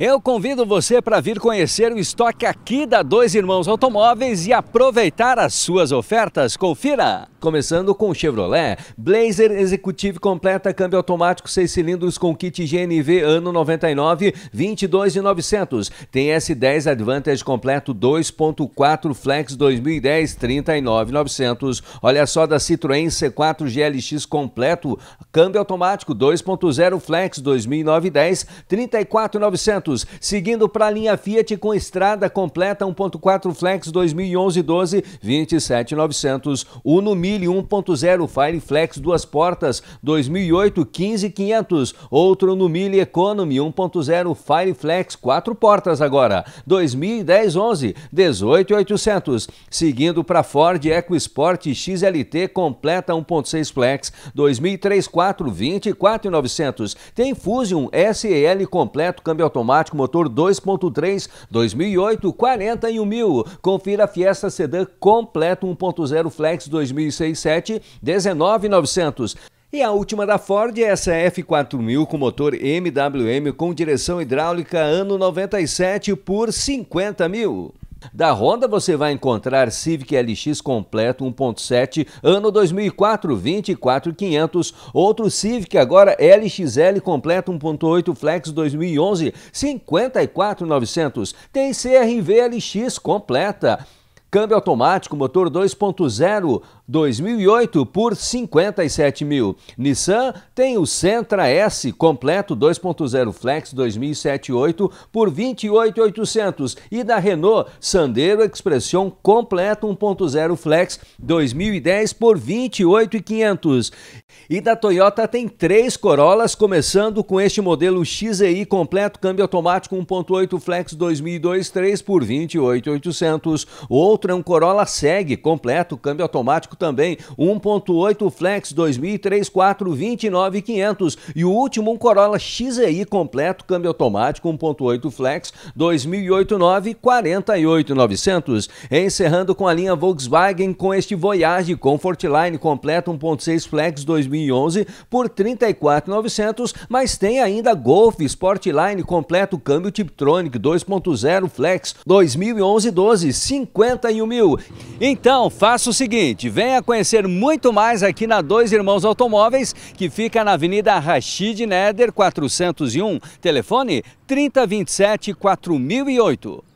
Eu convido você para vir conhecer o estoque aqui da Dois Irmãos Automóveis e aproveitar as suas ofertas. Confira! Começando com o Chevrolet, Blazer Executive completa câmbio automático 6 cilindros com kit GNV ano 99, 22,900. Tem S10 Advantage completo 2.4 Flex 2010, 39,900. Olha só da Citroën C4 GLX completo, câmbio automático 2.0 Flex 2009, 10, 34,900 seguindo para a linha Fiat com estrada completa 1.4 Flex 2011-12, 27900, Uno Mille 1.0 Fire Flex duas portas 2008-15500, outro no Mille Economy 1.0 Fire Flex quatro portas agora, 2010-11, 18800, seguindo para Ford EcoSport XLT completa 1.6 Flex 2003-4, 24.900, tem Fusion SEL completo câmbio automático automático motor 2.3 2008 41 mil. Confira a Fiesta Sedan completo 1.0 Flex 2006-7 19.900. E a última da Ford é essa F4000 com motor MWM com direção hidráulica ano 97 por 50 mil. Da Honda você vai encontrar Civic LX completo 1.7 ano 2004 24500, outro Civic agora LXL completo 1.8 Flex 2011 54900, tem CRV LX completa Câmbio automático, motor 2.0, 2008 por 57 mil. Nissan tem o Sentra S completo 2.0 Flex 2007-8 por 28.800 e da Renault Sandero Expression completo 1.0 Flex 2010 por 28.500. E da Toyota tem três Corollas começando com este modelo XEI completo câmbio automático 1.8 Flex 2002-3 por 28.800 outro é um Corolla SEG completo, câmbio automático também, 1.8 Flex 2003 4 29.500 e o último um Corolla XEI completo, câmbio automático 1.8 Flex 2008-9 48.900. Encerrando com a linha Volkswagen com este Voyage Comfortline completo 1.6 Flex 2011 por 34.900, mas tem ainda Golf Sportline completo câmbio Tiptronic 2.0 Flex 2011-12 50 em Então, faça o seguinte, venha conhecer muito mais aqui na Dois Irmãos Automóveis, que fica na Avenida Rachid Neder 401, telefone 3027 4008.